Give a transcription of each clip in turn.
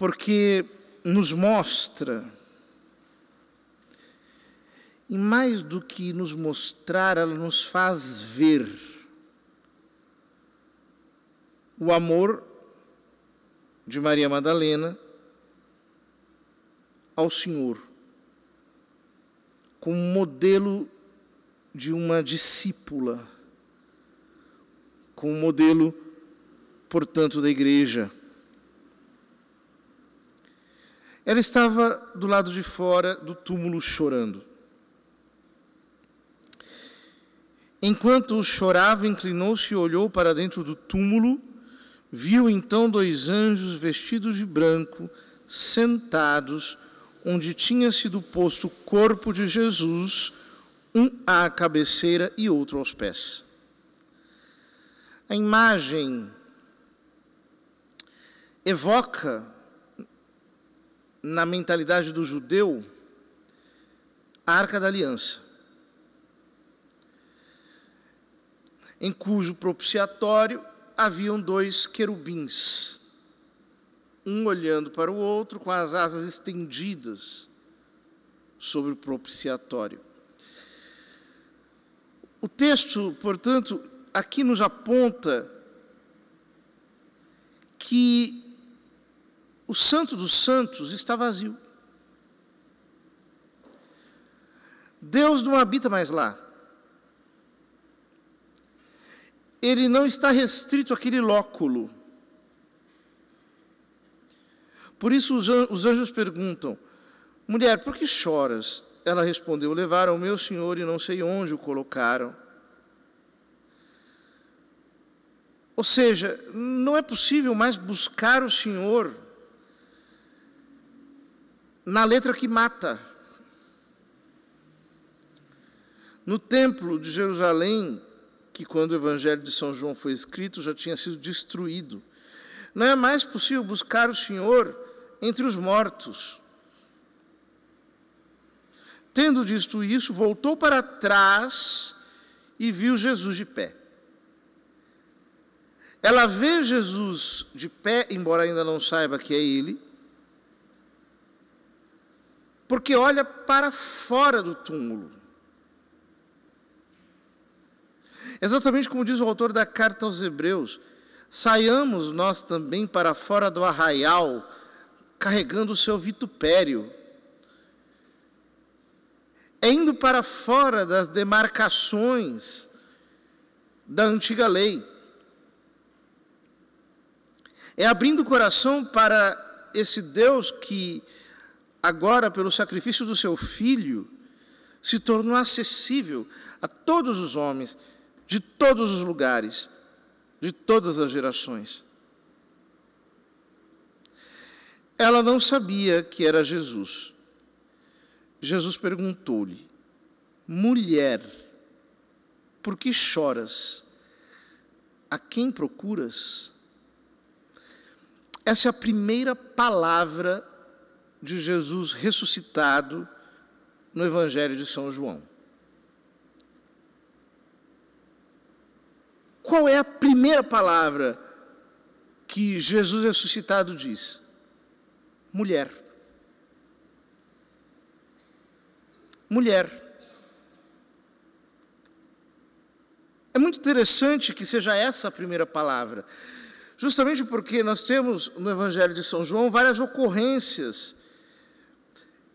porque nos mostra, e mais do que nos mostrar, ela nos faz ver. O amor de Maria Madalena ao Senhor, como modelo de uma discípula, como modelo, portanto, da igreja. Ela estava do lado de fora do túmulo chorando. Enquanto chorava, inclinou-se e olhou para dentro do túmulo. Viu então dois anjos vestidos de branco, sentados, onde tinha sido posto o corpo de Jesus, um à cabeceira e outro aos pés. A imagem evoca na mentalidade do judeu a Arca da Aliança, em cujo propiciatório haviam dois querubins, um olhando para o outro com as asas estendidas sobre o propiciatório. O texto, portanto, aqui nos aponta que o santo dos santos está vazio. Deus não habita mais lá. Ele não está restrito àquele lóculo. Por isso os anjos perguntam: Mulher, por que choras? Ela respondeu: Levaram o meu senhor e não sei onde o colocaram. Ou seja, não é possível mais buscar o Senhor na letra que mata. No templo de Jerusalém, que quando o Evangelho de São João foi escrito já tinha sido destruído, não é mais possível buscar o Senhor entre os mortos. Tendo dito isso, voltou para trás e viu Jesus de pé. Ela vê Jesus de pé, embora ainda não saiba que é ele, porque olha para fora do túmulo. Exatamente como diz o autor da carta aos Hebreus, saiamos nós também para fora do arraial, carregando o seu vitupério. É indo para fora das demarcações da antiga lei. É abrindo o coração para esse Deus que agora pelo sacrifício do seu filho, se tornou acessível a todos os homens, de todos os lugares, de todas as gerações. Ela não sabia que era Jesus. Jesus perguntou-lhe: Mulher, por que choras? A quem procuras? Essa é a primeira palavra de Jesus ressuscitado no Evangelho de São João. Qual é a primeira palavra que Jesus ressuscitado diz? Mulher. Mulher. É muito interessante que seja essa a primeira palavra, justamente porque nós temos no Evangelho de São João várias ocorrências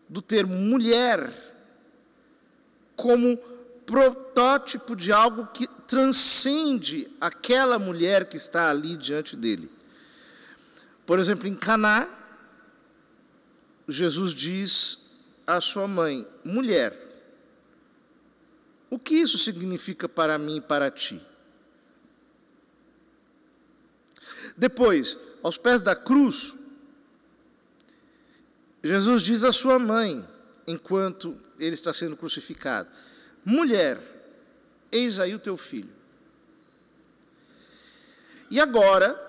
do termo mulher como protótipo de algo que transcende aquela mulher que está ali diante dele. Por exemplo, em Caná, Jesus diz à sua mãe: "Mulher, o que isso significa para mim e para ti?" Depois, aos pés da cruz, Jesus diz à sua mãe, enquanto ele está sendo crucificado: Mulher, eis aí o teu filho. E agora,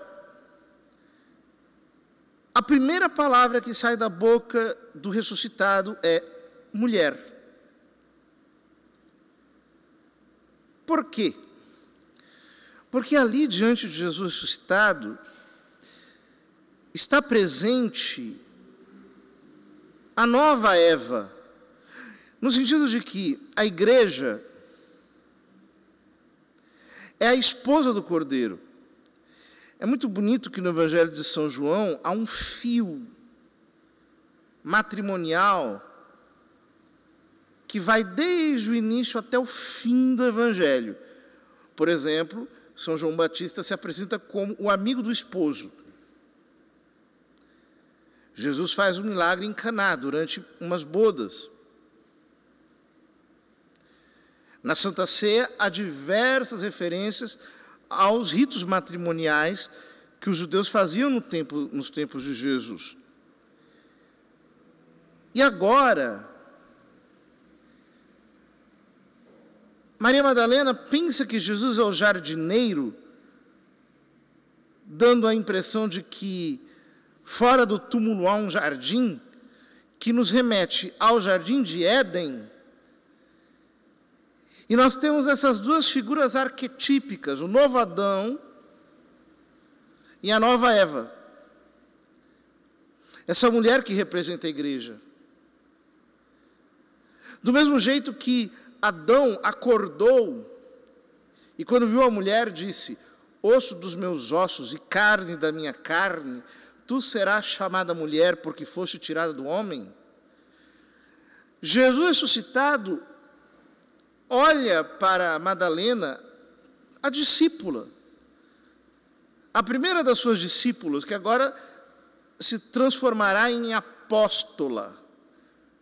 a primeira palavra que sai da boca do ressuscitado é mulher. Por quê? Porque ali diante de Jesus ressuscitado está presente a nova Eva, no sentido de que a igreja é a esposa do cordeiro. É muito bonito que no Evangelho de São João há um fio matrimonial que vai desde o início até o fim do Evangelho. Por exemplo, São João Batista se apresenta como o amigo do esposo. Jesus faz um milagre em Caná durante umas bodas. Na Santa Ceia há diversas referências aos ritos matrimoniais que os judeus faziam no tempo, nos tempos de Jesus. E agora, Maria Madalena pensa que Jesus é o jardineiro, dando a impressão de que Fora do túmulo há um jardim que nos remete ao jardim de Éden. E nós temos essas duas figuras arquetípicas, o novo Adão e a nova Eva. Essa mulher que representa a igreja. Do mesmo jeito que Adão acordou e, quando viu a mulher, disse: Osso dos meus ossos e carne da minha carne, tu serás chamada mulher porque foste tirada do homem? Jesus ressuscitado olha para Madalena, a discípula, a primeira das suas discípulas, que agora se transformará em apóstola,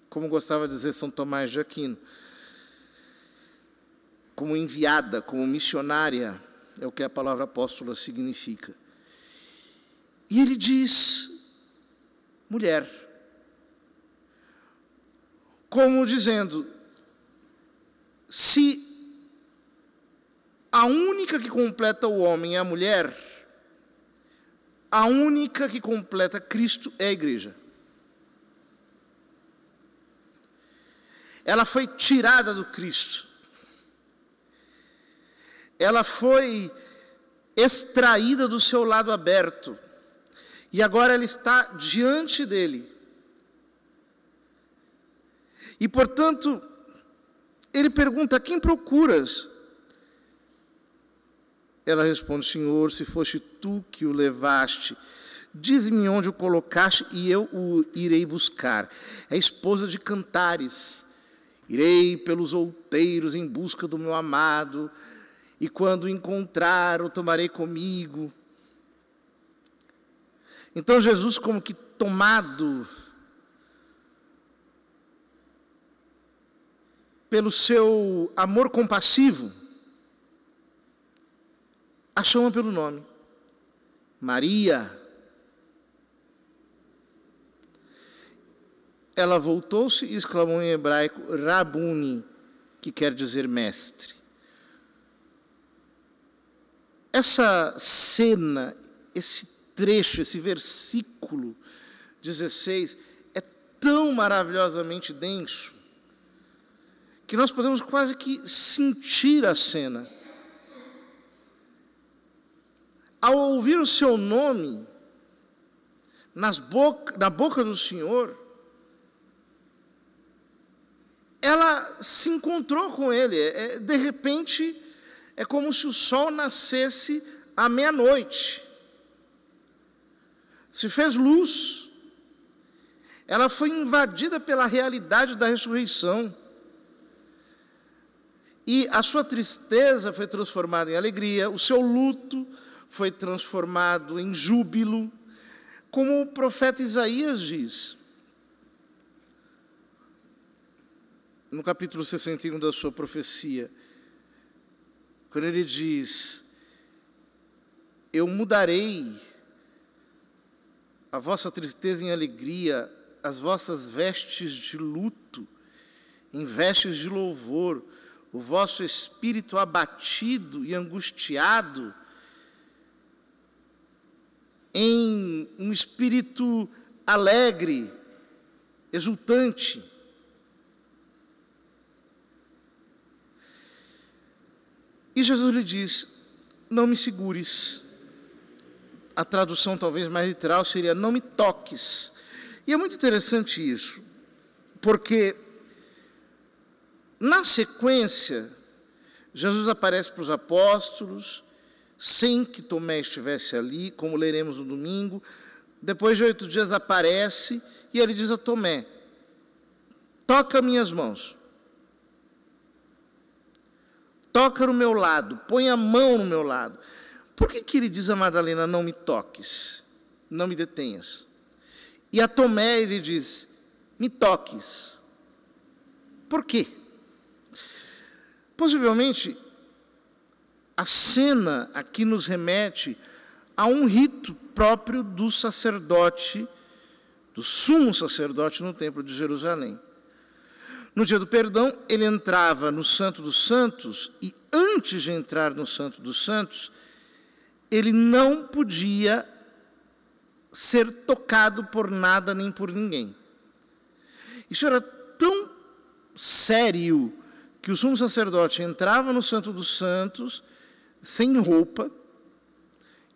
como gostava de dizer São Tomás de Aquino, como enviada, como missionária, é o que a palavra apóstola significa. E ele diz: mulher. Como dizendo, se a única que completa o homem é a mulher, a única que completa Cristo é a igreja. Ela foi tirada do Cristo. Ela foi extraída do seu lado aberto e agora ela está diante dele. E portanto, ele pergunta: Quem procuras? Ela responde: Senhor, se foste tu que o levaste, diz-me onde o colocaste e eu o irei buscar. É esposa de Cantares. Irei pelos outeiros em busca do meu amado, e quando encontrar, o tomarei comigo. Então Jesus, como que tomado pelo seu amor compassivo, a chama pelo nome. Maria. Ela voltou-se e exclamou em hebraico Rabuni, que quer dizer mestre. Essa cena, esse trecho, esse versículo 16, é tão maravilhosamente denso que nós podemos quase que sentir a cena. Ao ouvir o seu nome boca, na boca do Senhor, ela se encontrou com ele. É, de repente, é como se o sol nascesse à meia-noite se fez luz. Ela foi invadida pela realidade da ressurreição. E a sua tristeza foi transformada em alegria, o seu luto foi transformado em júbilo, como o profeta Isaías diz. No capítulo 61 da sua profecia, quando ele diz: Eu mudarei a vossa tristeza em alegria, as vossas vestes de luto em vestes de louvor, o vosso espírito abatido e angustiado em um espírito alegre, exultante. E Jesus lhe diz: Não me segures a tradução talvez mais literal seria não me toques. E é muito interessante isso, porque na sequência, Jesus aparece para os apóstolos, sem que Tomé estivesse ali, como leremos no domingo. Depois de oito dias aparece e ele diz a Tomé: Toca minhas mãos, toca no meu lado, põe a mão no meu lado. Por que, que ele diz a Madalena: Não me toques, não me detenhas? E a Tomé ele diz: Me toques. Por quê? Possivelmente, a cena aqui nos remete a um rito próprio do sacerdote, do sumo sacerdote no Templo de Jerusalém. No dia do perdão, ele entrava no Santo dos Santos e, antes de entrar no Santo dos Santos, ele não podia ser tocado por nada nem por ninguém. Isso era tão sério que o sumo sacerdote entrava no Santo dos Santos sem roupa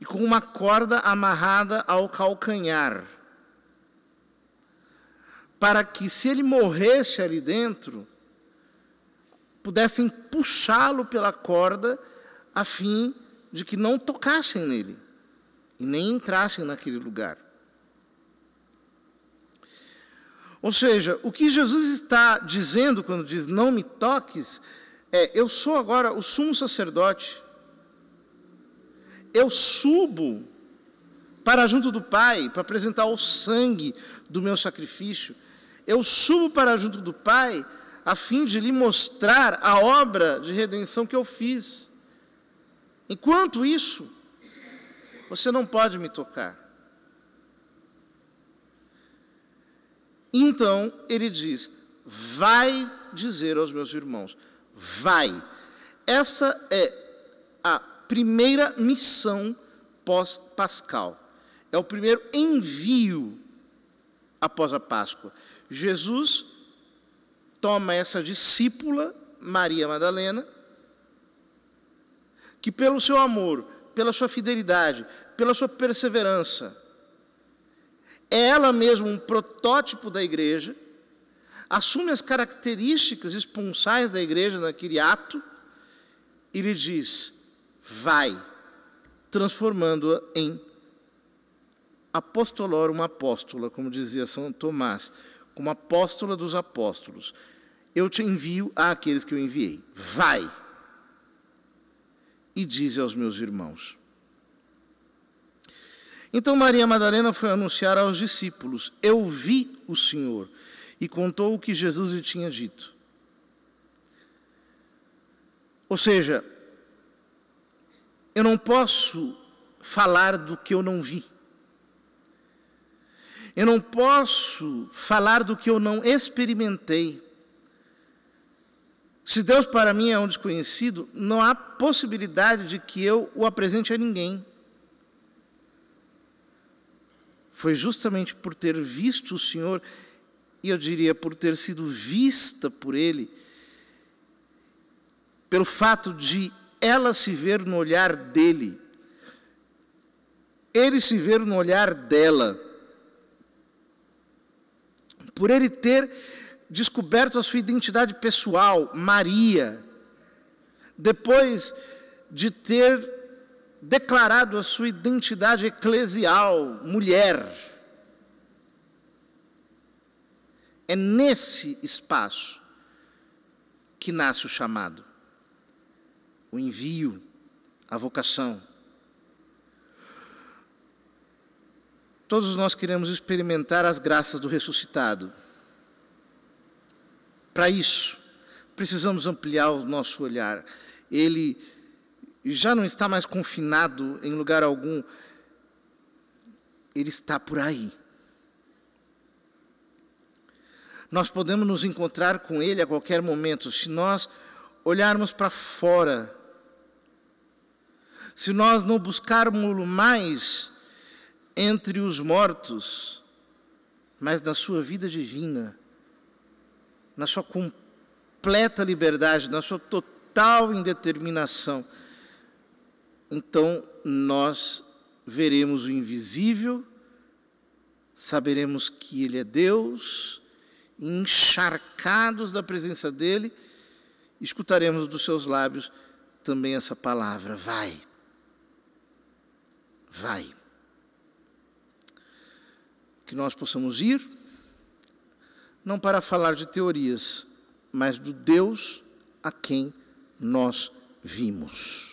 e com uma corda amarrada ao calcanhar. Para que, se ele morresse ali dentro, pudessem puxá-lo pela corda a fim de que não tocassem nele e nem entrassem naquele lugar. Ou seja, o que Jesus está dizendo quando diz não me toques é: eu sou agora o sumo sacerdote, eu subo para junto do Pai para apresentar o sangue do meu sacrifício, eu subo para junto do Pai a fim de lhe mostrar a obra de redenção que eu fiz. Enquanto isso, você não pode me tocar. Então ele diz: Vai dizer aos meus irmãos, vai. Essa é a primeira missão pós-pascal. É o primeiro envio após a Páscoa. Jesus toma essa discípula, Maria Madalena, que pelo seu amor, pela sua fidelidade, pela sua perseverança, é ela mesma um protótipo da igreja, assume as características esponsais da igreja naquele ato e lhe diz: vai, transformando-a em apostolor, uma apóstola, como dizia São Tomás, como apóstola dos apóstolos. Eu te envio àqueles que eu enviei. Vai! e dize aos meus irmãos. Então Maria Madalena foi anunciar aos discípulos: Eu vi o Senhor, e contou o que Jesus lhe tinha dito. Ou seja, eu não posso falar do que eu não vi. Eu não posso falar do que eu não experimentei. Se Deus para mim é um desconhecido, não há possibilidade de que eu o apresente a ninguém. Foi justamente por ter visto o Senhor, e eu diria por ter sido vista por Ele, pelo fato de ela se ver no olhar dele, ele se ver no olhar dela, por ele ter descoberto a sua identidade pessoal, Maria, depois de ter declarado a sua identidade eclesial, mulher. É nesse espaço que nasce o chamado, o envio, a vocação. Todos nós queremos experimentar as graças do ressuscitado. Para isso, precisamos ampliar o nosso olhar. Ele já não está mais confinado em lugar algum, ele está por aí. Nós podemos nos encontrar com ele a qualquer momento, se nós olharmos para fora, se nós não buscarmos mais entre os mortos, mas na sua vida divina na sua completa liberdade, na sua total indeterminação, então nós veremos o invisível, saberemos que Ele é Deus, encharcados da presença dEle, escutaremos dos seus lábios também essa palavra: vai, vai. Que nós possamos ir não para falar de teorias, mas do Deus a quem nós vimos.